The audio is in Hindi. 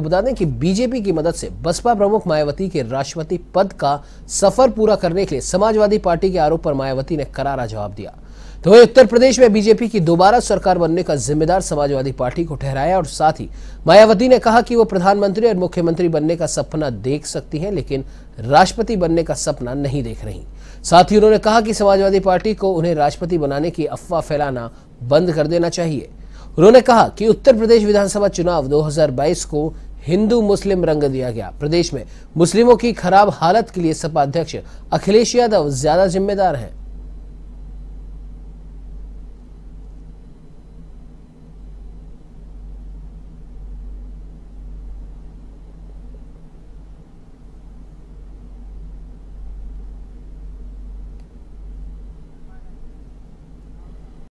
तो बता दें कि बीजेपी की मदद से बसपा प्रमुख मायावती के राष्ट्रपति पद का सफर पूरा करने के लिए समाजवादी पार्टी के आरोप पर मायावती ने करारा जवाब दिया तो वही उत्तर प्रदेश में बीजेपी की दोबारा सरकार बनने का जिम्मेदार समाजवादी पार्टी को ठहराया और साथ ही मायावती ने कहा कि वो प्रधानमंत्री और मुख्यमंत्री बनने का सपना देख सकती हैं लेकिन राष्ट्रपति बनने का सपना नहीं देख रही साथ ही उन्होंने कहा कि समाजवादी पार्टी को उन्हें राष्ट्रपति बनाने की अफवाह फैलाना बंद कर देना चाहिए उन्होंने कहा कि उत्तर प्रदेश विधानसभा चुनाव 2022 को हिंदू मुस्लिम रंग दिया गया प्रदेश में मुस्लिमों की खराब हालत के लिए सपा अध्यक्ष अखिलेश यादव ज्यादा जिम्मेदार हैं